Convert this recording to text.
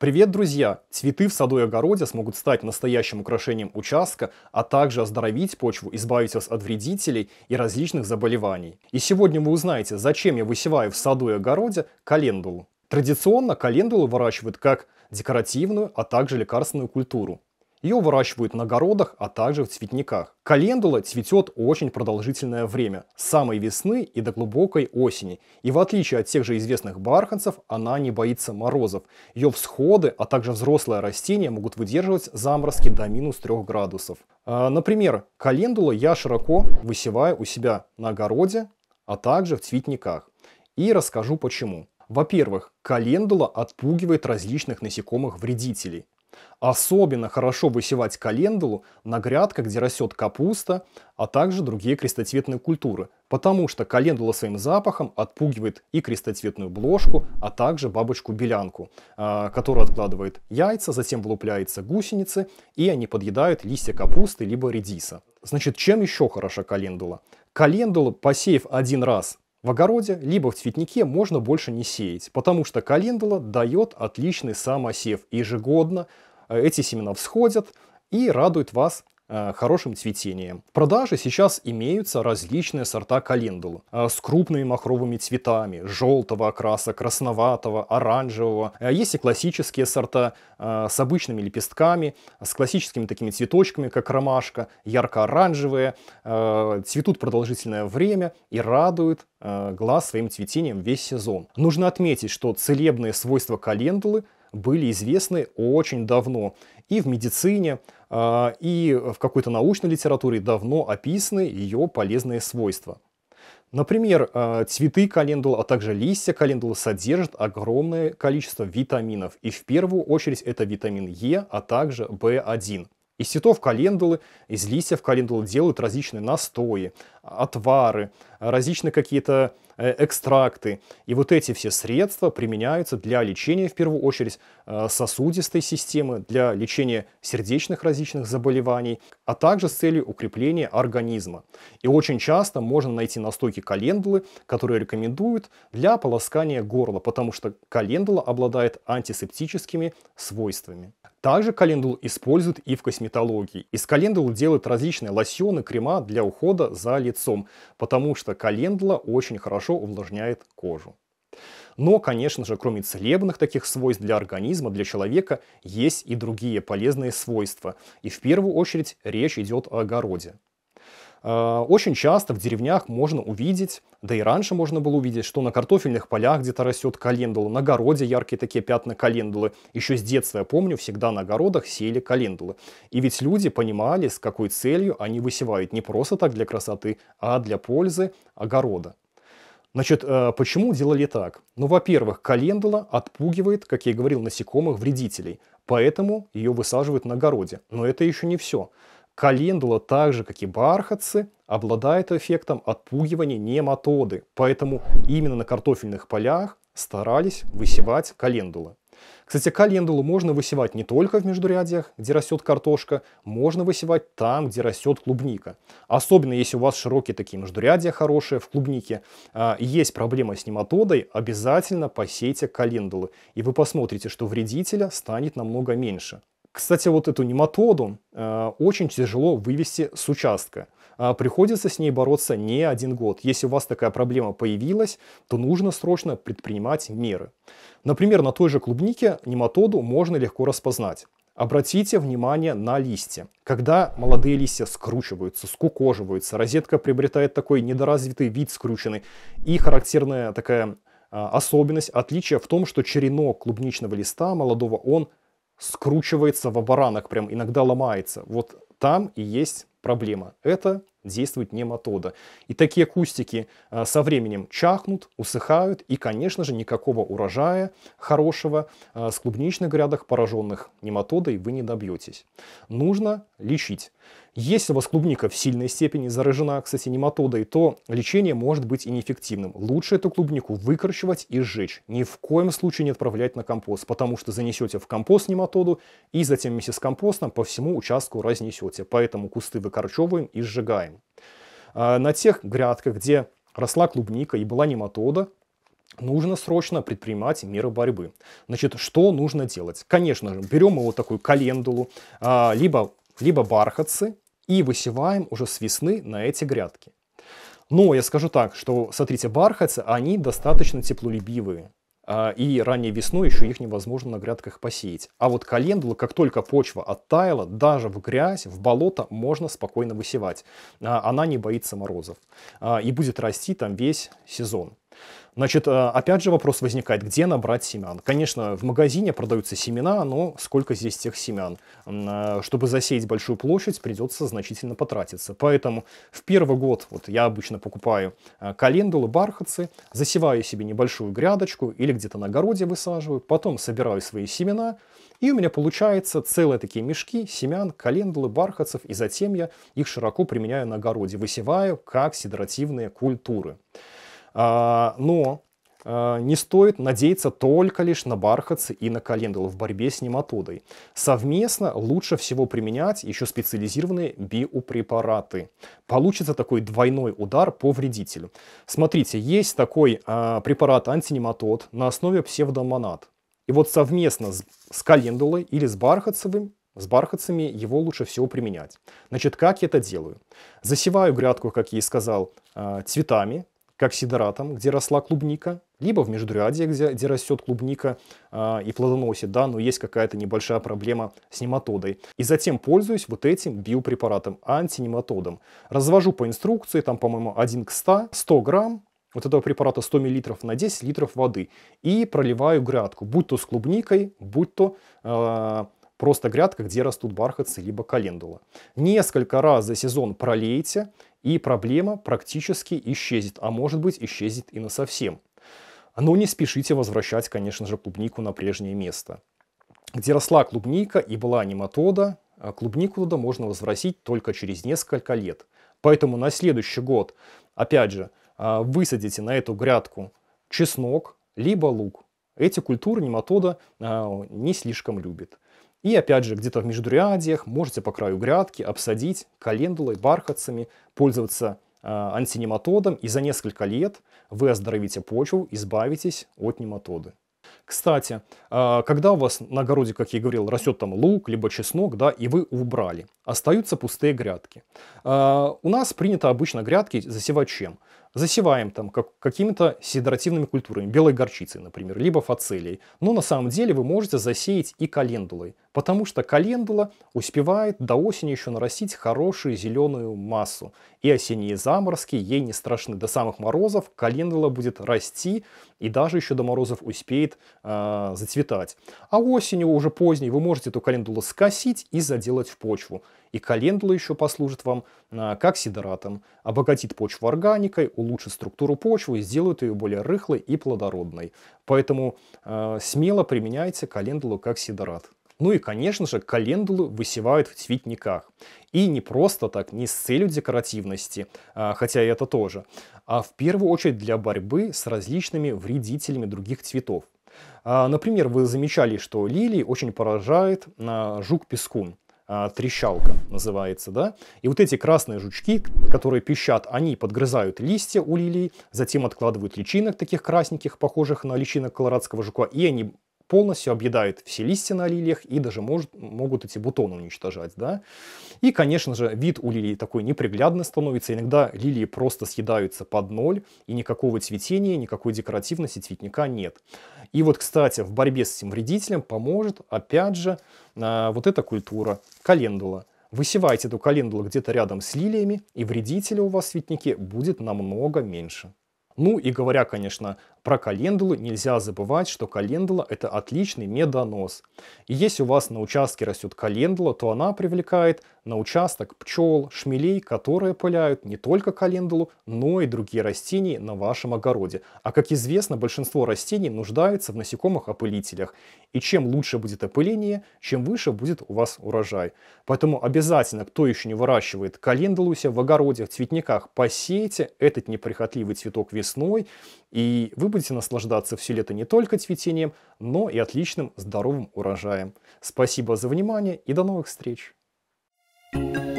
Привет, друзья! Цветы в саду и огороде смогут стать настоящим украшением участка, а также оздоровить почву, избавить вас от вредителей и различных заболеваний. И сегодня вы узнаете, зачем я высеваю в саду и огороде календулу. Традиционно календулу выращивают как декоративную, а также лекарственную культуру. Ее выращивают на огородах, а также в цветниках. Календула цветет очень продолжительное время, с самой весны и до глубокой осени. И в отличие от тех же известных барханцев, она не боится морозов. Ее всходы, а также взрослое растение могут выдерживать заморозки до минус 3 градусов. А, например, календулу я широко высеваю у себя на огороде, а также в цветниках. И расскажу почему. Во-первых, календула отпугивает различных насекомых-вредителей. Особенно хорошо высевать календулу на грядках, где растет капуста, а также другие крестоцветные культуры, потому что календула своим запахом отпугивает и крестоцветную бложку, а также бабочку-белянку, а, которая откладывает яйца, затем влупляются гусеницы, и они подъедают листья капусты либо редиса. Значит, чем еще хороша календула? Календулу, посеяв один раз в огороде, либо в цветнике можно больше не сеять, потому что календула дает отличный самосев ежегодно, Э, эти семена всходят и радуют вас э, хорошим цветением. В продаже сейчас имеются различные сорта календул э, с крупными махровыми цветами, желтого окраса, красноватого, оранжевого. Есть и классические сорта с обычными лепестками, с классическими такими цветочками, как ромашка, ярко-оранжевые, цветут продолжительное время и радуют глаз своим цветением весь сезон. Нужно отметить, что целебные свойства календулы – были известны очень давно. И в медицине, а, и в какой-то научной литературе давно описаны ее полезные свойства. Например, а, цветы календулы, а также листья календулы содержат огромное количество витаминов. И в первую очередь это витамин Е, а также В1. Из цветов календулы, из листьев календулы делают различные настои, отвары, различные какие-то Э, экстракты. И вот эти все средства применяются для лечения, в первую очередь, э, сосудистой системы, для лечения сердечных различных заболеваний, а также с целью укрепления организма. И очень часто можно найти настойки календулы, которые рекомендуют для полоскания горла, потому что календула обладает антисептическими свойствами. Также календул используют и в косметологии. Из календул делают различные лосьоны, крема для ухода за лицом, потому что календула очень хорошо увлажняет кожу. Но, конечно же, кроме целебных таких свойств для организма, для человека, есть и другие полезные свойства. И в первую очередь речь идет о огороде. Э, очень часто в деревнях можно увидеть, да и раньше можно было увидеть, что на картофельных полях где-то растет календула, на огороде яркие такие пятна календулы. Еще с детства, я помню, всегда на огородах сели календулы. И ведь люди понимали, с какой целью они высевают. Не просто так для красоты, а для пользы огорода. Значит, э, почему делали так? Ну, во-первых, календула отпугивает, как я и говорил, насекомых вредителей, поэтому ее высаживают на огороде. Но это еще не все. Календула, так же как и бархатцы, обладает эффектом отпугивания нематоды, поэтому именно на картофельных полях старались высевать календулы. Кстати, календулу можно высевать не только в междурядьях, где растет картошка, можно высевать там, где растет клубника. Особенно если у вас широкие такие междурядья хорошие в клубнике, а, есть проблема с нематодой, обязательно посейте календулы, и вы посмотрите, что вредителя станет намного меньше. Кстати, вот эту нематоду э, очень тяжело вывести с участка. Э, приходится с ней бороться не один год. Если у вас такая проблема появилась, то нужно срочно предпринимать меры. Например, на той же клубнике нематоду можно легко распознать. Обратите внимание на листья. Когда молодые листья скручиваются, скукоживаются, розетка приобретает такой недоразвитый вид скрученный и характерная такая э, особенность, отличие в том, что черенок клубничного листа молодого он скручивается в оборанок, прям иногда ломается. Вот там и есть проблема. Это действует нематода. И такие кустики э, со временем чахнут, усыхают, и, конечно же, никакого урожая хорошего э, с клубничных грядок, пораженных нематодой, вы не добьетесь. Нужно лечить. Если у вас клубника в сильной степени заражена, кстати, нематодой, то лечение может быть неэффективным. Лучше эту клубнику выкорчевать и сжечь. Ни в коем случае не отправлять на компост, потому что занесете в компост нематоду и затем вместе с компостом по всему участку разнесете. Поэтому кусты выкорчевываем и сжигаем. А, на тех грядках, где росла клубника и была нематода, нужно срочно предпринимать меры борьбы. Значит, что нужно делать? Конечно же, берем вот такую календулу, а, либо, либо бархатцы, и высеваем уже с весны на эти грядки. Но я скажу так, что, смотрите, бархатцы, они достаточно теплолюбивые. А, и ранней весной еще их невозможно на грядках посеять. А вот календулы, как только почва оттаяла, даже в грязь, в болото можно спокойно высевать. А, она не боится морозов а, и будет расти там весь сезон. Значит, э, опять же вопрос возникает, где набрать семян? Конечно, в магазине продаются семена, но сколько здесь тех семян? Э, чтобы засеять большую площадь, придется значительно потратиться. Поэтому в первый год вот я обычно покупаю э, календулы, бархатцы, засеваю себе небольшую грядочку или где-то на огороде высаживаю, потом собираю свои семена, и у меня получается целые такие мешки семян, календулы, бархатцев, и затем я их широко применяю на огороде, высеваю как сидративные культуры. А, но а, не стоит надеяться только лишь на бархатцы и на календулу в борьбе с нематодой. Совместно лучше всего применять еще специализированные биопрепараты. Получится такой двойной удар по вредителю. Смотрите, есть такой э, препарат антинематод на основе псевдомонад. И вот совместно с, с календулой или с бархатцевым с бархатцами его лучше всего применять. Значит, как я это делаю? Засеваю грядку, как я и сказал, цветами, как сидоратом, где росла клубника, либо в Междурядье, где, где растет клубника э, и плодоносит, да, но есть какая-то небольшая проблема с нематодой. И затем пользуюсь вот этим биопрепаратом, антинематодом. Развожу по инструкции, там, по-моему, 1 к 100, 100 грамм, вот этого препарата 100 мл на 10 литров воды и проливаю грядку, будь то с клубникой, будь то э, просто грядка, где растут бархатцы либо календула. Несколько раз за сезон пролейте, и проблема практически исчезнет, а может быть исчезнет и насовсем. Но не спешите возвращать, конечно же, клубнику на прежнее место. Где росла клубника и была нематода, а клубнику туда можно возвратить только через несколько лет. Поэтому на следующий год, опять же, а, высадите на эту грядку чеснок, либо лук. Эти культуры нематода а, не слишком любит. И опять же, где-то в междурядиях можете по краю грядки обсадить календулой, бархатцами, пользоваться э, антинематодом, и за несколько лет вы оздоровите почву, избавитесь от нематоды. Кстати, а, когда у вас на огороде, как я говорил, растет там лук, либо чеснок, да, и вы убрали, остаются пустые грядки. А, у нас принято обычно грядки засевать чем? Засеваем там как, какими-то сидративными культурами, белой горчицей, например, либо фацелией. Но на самом деле вы можете засеять и календулой. Потому что календула успевает до осени еще нарастить хорошую зеленую массу. И осенние заморозки ей не страшны. До самых морозов календула будет расти и даже еще до морозов успеет э, зацветать. А осенью уже поздней вы можете эту календулу скосить и заделать в почву. И календула еще послужит вам э, как сидоратом. Обогатит почву органикой, улучшит структуру почвы и сделает ее более рыхлой и плодородной. Поэтому э, смело применяйте календулу как сидорат. Ну и, конечно же, календулы высевают в цветниках. И не просто так, не с целью декоративности, а, хотя и это тоже, а в первую очередь для борьбы с различными вредителями других цветов. А, например, вы замечали, что лилии очень поражает а, жук-пескун трещалка называется, да? И вот эти красные жучки, которые пищат, они подгрызают листья у лилии, затем откладывают личинок таких красненьких, похожих на личинок колорадского жука, и они полностью объедает все листья на лилиях и даже может, могут эти бутоны уничтожать. Да? И, конечно же, вид у лилии такой неприглядный становится. Иногда лилии просто съедаются под ноль, и никакого цветения, никакой декоративности цветника нет. И вот, кстати, в борьбе с этим вредителем поможет, опять же, а, вот эта культура календула. Высевайте эту календулу где-то рядом с лилиями, и вредителя у вас в цветнике будет намного меньше. Ну и говоря, конечно, про календулу нельзя забывать, что календула это отличный медонос. И если у вас на участке растет календула, то она привлекает на участок пчел, шмелей, которые пыляют не только календулу, но и другие растения на вашем огороде. А как известно, большинство растений нуждается в насекомых опылителях. И чем лучше будет опыление, чем выше будет у вас урожай. Поэтому обязательно, кто еще не выращивает календулу себя в огороде, в цветниках, посейте этот неприхотливый цветок весной и вы будете наслаждаться все лето не только цветением, но и отличным здоровым урожаем. Спасибо за внимание и до новых встреч! Thank you.